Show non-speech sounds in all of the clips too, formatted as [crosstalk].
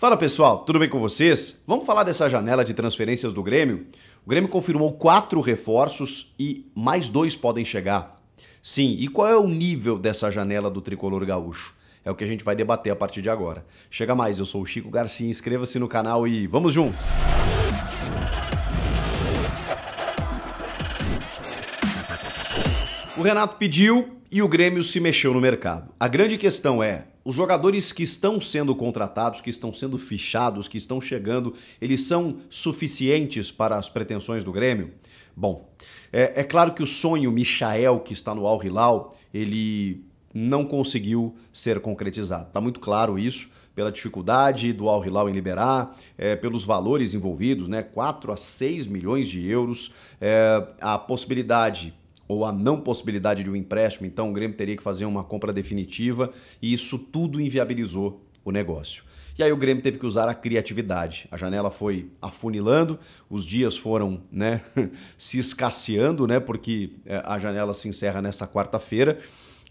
Fala pessoal, tudo bem com vocês? Vamos falar dessa janela de transferências do Grêmio? O Grêmio confirmou quatro reforços e mais dois podem chegar. Sim, e qual é o nível dessa janela do tricolor gaúcho? É o que a gente vai debater a partir de agora. Chega mais, eu sou o Chico Garcia, inscreva-se no canal e vamos juntos! O Renato pediu e o Grêmio se mexeu no mercado. A grande questão é: os jogadores que estão sendo contratados, que estão sendo fichados, que estão chegando, eles são suficientes para as pretensões do Grêmio? Bom, é, é claro que o sonho Michael, que está no Al Hilal, ele não conseguiu ser concretizado. Está muito claro isso pela dificuldade do Al Hilal em liberar, é, pelos valores envolvidos, né? 4 a 6 milhões de euros, é, a possibilidade ou a não possibilidade de um empréstimo, então o Grêmio teria que fazer uma compra definitiva e isso tudo inviabilizou o negócio. E aí o Grêmio teve que usar a criatividade. A janela foi afunilando, os dias foram né, [laughs] se escasseando, né, porque eh, a janela se encerra nessa quarta-feira.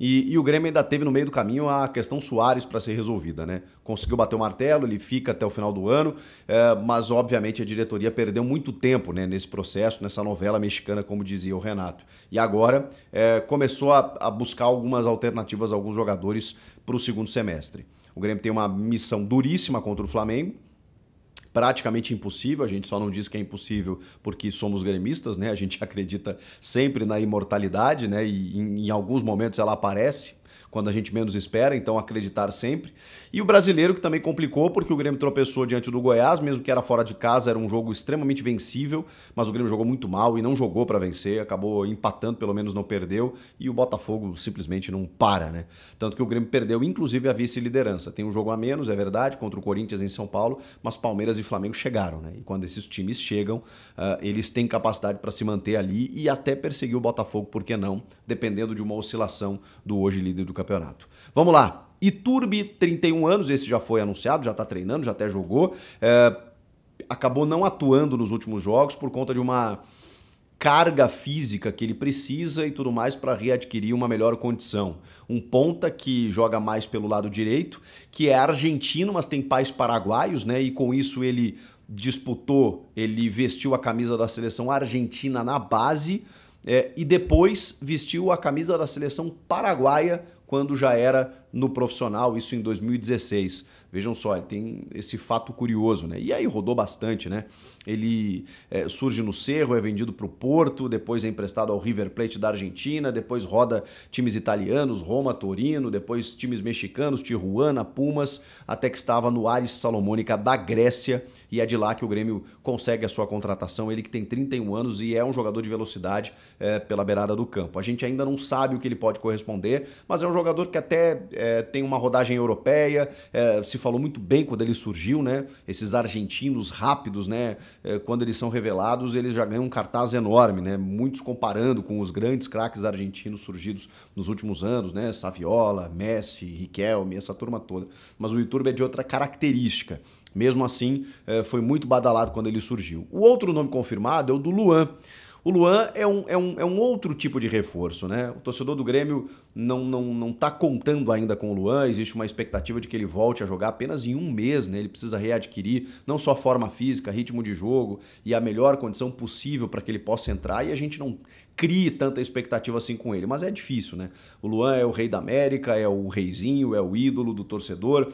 E, e, o Grêmio ainda teve no meio do caminho a questão Soares para ser resolvida, né? Conseguiu bater o martelo, ele fica até o final do ano, é, mas obviamente a diretoria perdeu muito tempo né, nesse processo, nessa novela mexicana, como dizia o Renato. E agora é, começou a, a buscar algumas alternativas, alguns jogadores para o segundo semestre. O Grêmio tem uma missão duríssima contra o Flamengo, praticamente impossível. A gente só não diz que é impossível porque somos gremistas, né? A gente [laughs] acredita sempre na imortalidade, né? E em, em alguns momentos ela aparece quando a gente menos espera, então acreditar sempre. E o brasileiro que também complicou, porque o Grêmio tropeçou diante do Goiás, mesmo que era fora de casa, era um jogo extremamente vencível, mas o Grêmio jogou muito mal e não jogou para vencer, acabou empatando, pelo menos não perdeu, e o Botafogo simplesmente não para, né? Tanto que o Grêmio perdeu, inclusive, a vice-liderança. Tem um jogo a menos, é verdade, contra o Corinthians em São Paulo, mas Palmeiras e Flamengo chegaram, né? E quando esses times chegam, uh, eles têm capacidade para se manter ali e até perseguir o Botafogo, por que não? Dependendo de uma oscilação do hoje líder do campeonato. Vamos lá. Iturbe, 31 anos, esse já foi anunciado, já está treinando, já até jogou. É, acabou não atuando nos últimos jogos por conta de uma carga física que ele precisa e tudo mais para readquirir uma melhor condição. Um ponta que joga mais pelo lado direito, que é argentino, mas tem pais paraguaios, né? E com isso ele disputou, ele vestiu a camisa da seleção argentina na base é, e depois vestiu a camisa da seleção paraguaia quando já era no profissional, isso em 2016. Vejam só, ele tem esse fato curioso, né? E aí rodou bastante, né? Ele é, surge no Cerro, é vendido para o Porto, depois é emprestado ao River Plate da Argentina, depois roda times italianos, Roma, Torino, depois times mexicanos, Tijuana, Pumas, até que estava no Ares Salomônica da Grécia e é de lá que o Grêmio consegue a sua contratação. Ele que tem 31 anos e é um jogador de velocidade é, pela beirada do campo. A gente ainda não sabe o que ele pode corresponder, mas é um jogador que até é, tem uma rodagem europeia, se falou muito bem quando ele surgiu, né? Esses argentinos rápidos, né? É, quando eles são revelados, eles já ganham um cartaz enorme, né? Muitos comparando com os grandes craques argentinos surgidos nos últimos anos, né? Saviola, Messi, Riquelme, essa turma toda. Mas o YouTube é de outra característica. Mesmo assim, é, foi muito badalado quando ele surgiu. O outro nome confirmado é o do Luan. O Luan é um, é um, é um outro tipo de reforço, né? O torcedor do Grêmio não, não, não tá contando ainda com o Luan, existe uma expectativa de que ele volte a jogar apenas em um mês, né? Ele precisa readquirir não só forma física, ritmo de jogo e a melhor condição possível para que ele possa entrar e a gente não crie tanta expectativa assim com ele, mas é difícil, né? O Luan é o rei da América, é o reizinho, é o ídolo do torcedor,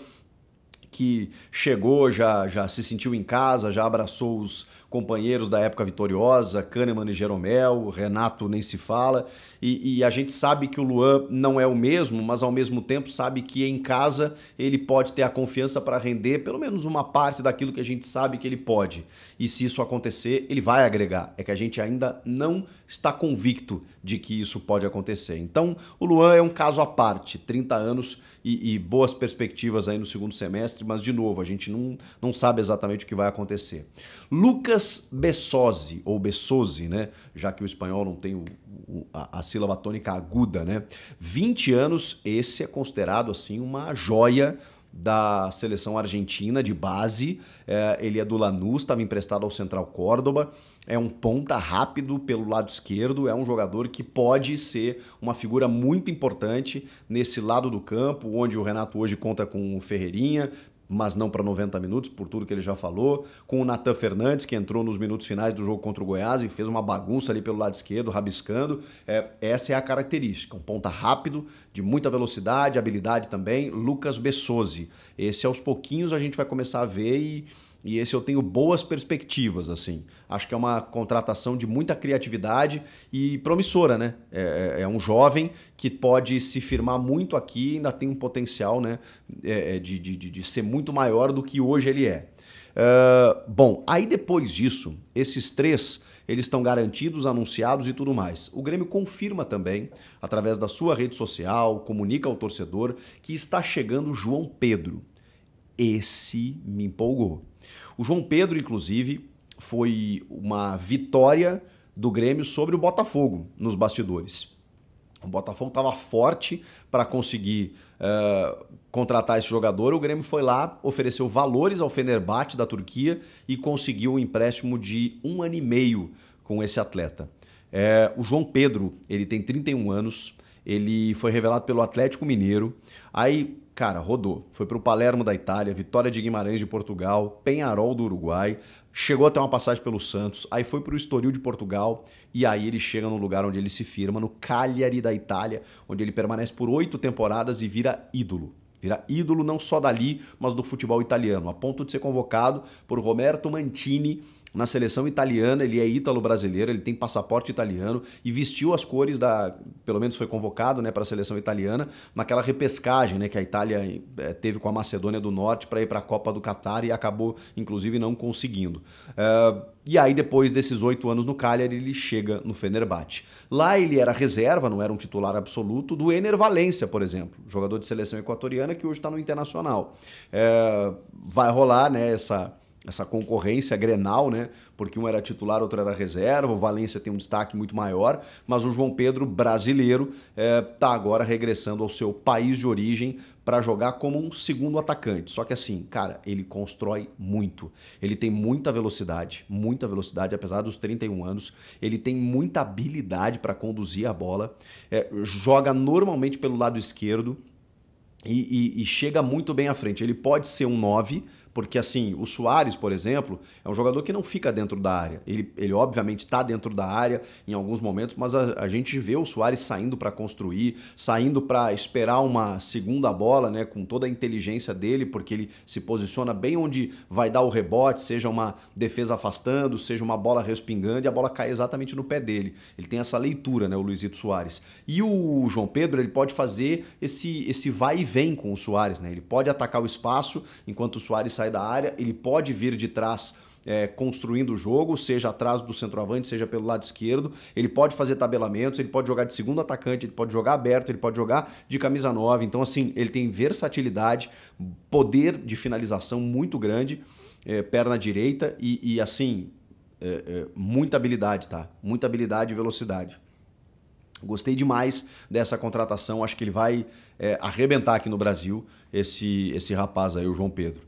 que chegou, já, já se sentiu em casa, já abraçou os companheiros da época vitoriosa, Kahneman e Jeromel, Renato nem se fala, e, e, a gente sabe que o Luan não é o mesmo, mas ao mesmo tempo sabe que em casa ele pode ter a confiança para render pelo menos uma parte daquilo que a gente sabe que ele pode. E se isso acontecer, ele vai agregar. É que a gente ainda não está convicto de que isso pode acontecer. Então, o Luan é um caso à parte, 30 anos e, e boas perspectivas aí no segundo semestre, mas de novo, a gente não, não sabe exatamente o que vai acontecer. Lucas Bessosi, ou Bessosi, né? Já que o espanhol não tem o, o, a, a, sílaba tônica aguda, né? 20 anos, esse é considerado assim uma joia da seleção argentina de base. É, ele é do Lanús, estava emprestado ao Central Córdoba. É um ponta rápido pelo lado esquerdo. É um jogador que pode ser uma figura muito importante nesse lado do campo, onde o Renato hoje conta com o Ferreirinha, mas não para 90 minutos, por tudo que ele já falou, com o Natan Fernandes, que entrou nos minutos finais do jogo contra o Goiás e fez uma bagunça ali pelo lado esquerdo, rabiscando. É, essa é a característica, um ponta rápido, de muita velocidade, habilidade também, Lucas Bessosi. Esse aos pouquinhos a gente vai começar a ver e e esse eu tenho boas perspectivas, assim. Acho que é uma contratação de muita criatividade e promissora, né? É, é, é um jovem que pode se firmar muito aqui, ainda tem um potencial, né? É, é de, de, de ser muito maior do que hoje ele é. Uh, bom, aí depois disso, esses três eles estão garantidos, anunciados e tudo mais. O Grêmio confirma também, através da sua rede social, comunica ao torcedor que está chegando João Pedro. Esse me empolgou. O João Pedro, inclusive, foi uma vitória do Grêmio sobre o Botafogo nos bastidores. O Botafogo estava forte para conseguir uh, contratar esse jogador. O Grêmio foi lá, ofereceu valores ao Fenerbahçe da Turquia e conseguiu um empréstimo de um ano e meio com esse atleta. É, o João Pedro, ele tem 31 anos, ele foi revelado pelo Atlético Mineiro. Aí Cara, rodou. Foi para o Palermo da Itália, Vitória de Guimarães de Portugal, Penharol do Uruguai, chegou até uma passagem pelo Santos, aí foi para o Estoril de Portugal e aí ele chega no lugar onde ele se firma, no Cagliari da Itália, onde ele permanece por oito temporadas e vira ídolo. Vira ídolo não só dali, mas do futebol italiano, a ponto de ser convocado por Roberto Mantini na seleção italiana, ele é ítalo-brasileiro, ele tem passaporte italiano e vestiu as cores da, pelo menos foi convocado, né, para a seleção italiana naquela repescagem, né, que a Itália eh, teve com a Macedônia do Norte para ir para a Copa do Catar e acabou, inclusive, não conseguindo. Eh, e aí, depois desses oito anos no Cagliari, ele chega no Fenerbahçe. Lá ele era reserva, não era um titular absoluto, do Ener Valência, por exemplo, jogador de seleção equatoriana que hoje está no Internacional. É, vai rolar né, essa, essa concorrência grenal, né? Porque um era titular, outro era reserva. O Valência tem um destaque muito maior, mas o João Pedro, brasileiro, está é, tá agora regressando ao seu país de origem para jogar como um segundo atacante. Só que assim, cara, ele constrói muito. Ele tem muita velocidade, muita velocidade, apesar dos 31 anos. Ele tem muita habilidade para conduzir a bola. É, joga normalmente pelo lado esquerdo e, e, e chega muito bem à frente. Ele pode ser um 9 porque assim, o Soares, por exemplo, é um jogador que não fica dentro da área. Ele, ele obviamente está dentro da área em alguns momentos, mas a, a gente vê o Soares saindo para construir, saindo para esperar uma segunda bola, né, com toda a inteligência dele, porque ele se posiciona bem onde vai dar o rebote, seja uma defesa afastando, seja uma bola respingando e a bola cai exatamente no pé dele. Ele tem essa leitura, né, o Luizito Soares. E o João Pedro, ele pode fazer esse esse vai e vem com o Soares, né? Ele pode atacar o espaço enquanto o Soares sai sai da área, ele pode vir de trás é, construindo o jogo, seja atrás do centroavante, seja pelo lado esquerdo. Ele pode fazer tabelamentos, ele pode jogar de segundo atacante, ele pode jogar aberto, ele pode jogar de camisa nova. Então, assim, ele tem versatilidade, poder de finalização muito grande, é, perna direita e, e assim, é, é muita habilidade, tá? Muita habilidade e velocidade. Gostei demais dessa contratação, acho que ele vai é, arrebentar aqui no Brasil, esse, esse rapaz aí, o João Pedro.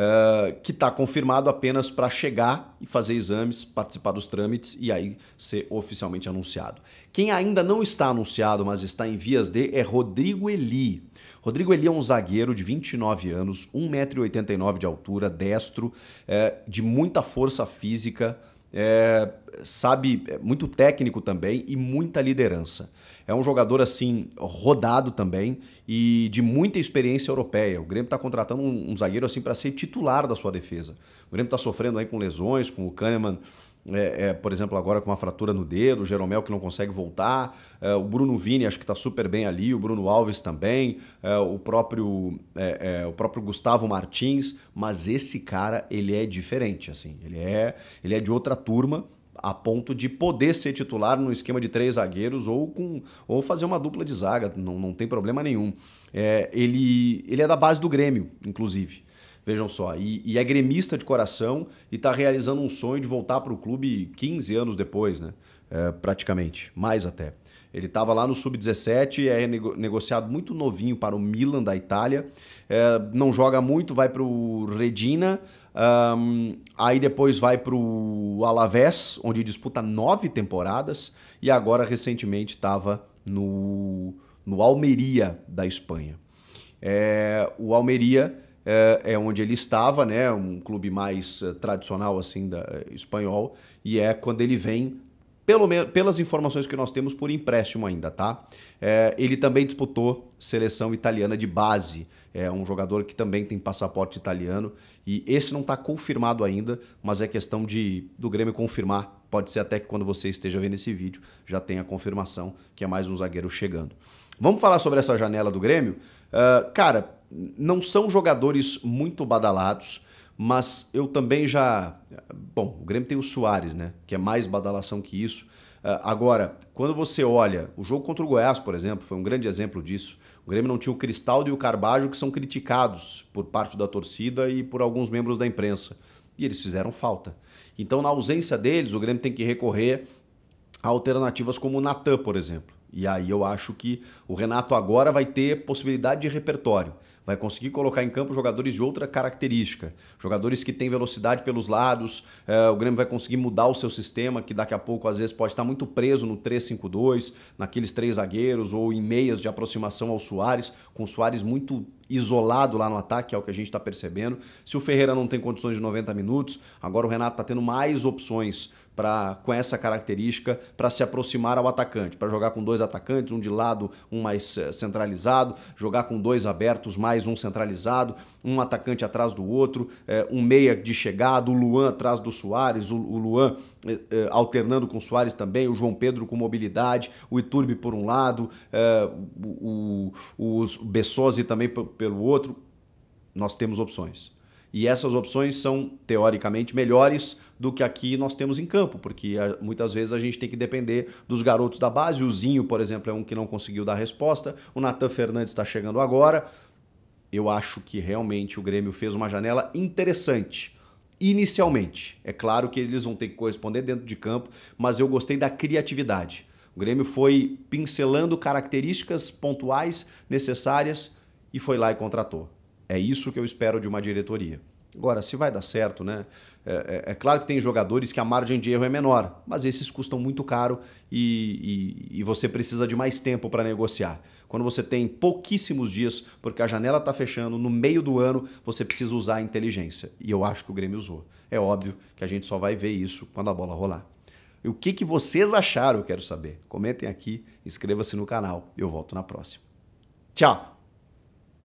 Ah, que está confirmado apenas para chegar e fazer exames, participar dos trâmites e aí ser oficialmente anunciado. Quem ainda não está anunciado, mas está em vias de, é Rodrigo Eli. Rodrigo Eli é um zagueiro de 29 anos, 1,89m de altura, destro, é, de muita força física, é, sabe, é muito técnico também e muita liderança. É um jogador assim rodado também e de muita experiência europeia. O Grêmio está contratando um, um, zagueiro assim para ser titular da sua defesa. O Grêmio está sofrendo aí com lesões, com o Kahneman é, é, por exemplo, agora com uma fratura no dedo, o Jeromel que não consegue voltar, é, o Bruno Vini acho que está super bem ali, o Bruno Alves também, é, o, próprio, é, é, o próprio Gustavo Martins, mas esse cara ele é diferente, assim, ele é, ele é de outra turma a ponto de poder ser titular no esquema de três zagueiros ou com ou fazer uma dupla de zaga, não, não tem problema nenhum. ele, ele é da base do Grêmio, inclusive. Vejam só, e, e é gremista de coração e está realizando um sonho de voltar para o clube 15 anos depois, né? É, praticamente, mais até. Ele estava lá no Sub-17, é negociado muito novinho para o Milan da Itália, é, não joga muito, vai para o Regina, um, aí depois vai para o Alavés, onde disputa nove temporadas, e agora recentemente estava no, no Almeria da Espanha. É, o Almeria é, é, onde ele estava, né? Um clube mais eh, tradicional assim da eh, espanhol e é quando ele vem pelo menos pelas informações que nós temos por empréstimo ainda, tá? É, ele também disputou seleção italiana de base. É um jogador que também tem passaporte italiano e esse não está confirmado ainda, mas é questão de do Grêmio confirmar. Pode ser até que quando você esteja vendo esse vídeo já tenha confirmação que é mais um zagueiro chegando. Vamos falar sobre essa janela do Grêmio, uh, cara não são jogadores muito badalados, mas eu também já. Bom, o Grêmio tem o Soares, né? Que é mais badalação que isso. Uh, agora, quando você olha o jogo contra o Goiás, por exemplo, foi um grande exemplo disso. O Grêmio não tinha o Cristaldo e o Carbajo, que são criticados por parte da torcida e por alguns membros da imprensa. E eles fizeram falta. Então, na ausência deles, o Grêmio tem que recorrer a alternativas como o Natan, por exemplo. E aí eu acho que o Renato agora vai ter possibilidade de repertório vai conseguir colocar em campo jogadores de outra característica, jogadores que têm velocidade pelos lados, é, o Grêmio vai conseguir mudar o seu sistema, que daqui a pouco às vezes pode estar muito preso no 3-5-2, naqueles três zagueiros ou em meias de aproximação ao Soares, com o Soares muito isolado lá no ataque, é o que a gente está percebendo. Se o Ferreira não tem condições de 90 minutos, agora o Renato está tendo mais opções para com essa característica para se aproximar ao atacante, para jogar com dois atacantes, um de lado, um mais eh, centralizado, jogar com dois abertos, mais um centralizado, um atacante atrás do outro, eh, um meia de chegada, o Luan atrás do Soares, o Luan eh, alternando com o Soares também, o João Pedro com mobilidade, o Iturbe por um lado, o, o, o Bessosi também pelo outro. Nós temos opções. E essas opções são teoricamente melhores do que aqui nós temos em campo, porque eh, muitas vezes a gente tem que depender dos garotos da base. O Zinho, por exemplo, é um que não conseguiu dar resposta. O Natan Fernandes está chegando agora. Eu acho que realmente o Grêmio fez uma janela interessante inicialmente. É claro que eles vão ter que corresponder dentro de campo, mas eu gostei da criatividade. O Grêmio foi pincelando características pontuais necessárias e foi lá e contratou. É isso que eu espero de uma diretoria. Agora, se vai dar certo, né? É, é, é, claro que tem jogadores que a margem de erro é menor, mas esses custam muito caro e, e, e você precisa de mais tempo para negociar. Quando você tem pouquíssimos dias, porque a janela está fechando, no meio do ano, você precisa usar a inteligência. E eu acho que o Grêmio usou. É óbvio que a gente só vai ver isso quando a bola rolar. E o que, que vocês acharam, eu quero saber. Comentem aqui, inscreva-se no canal. Eu volto na próxima. Tchau!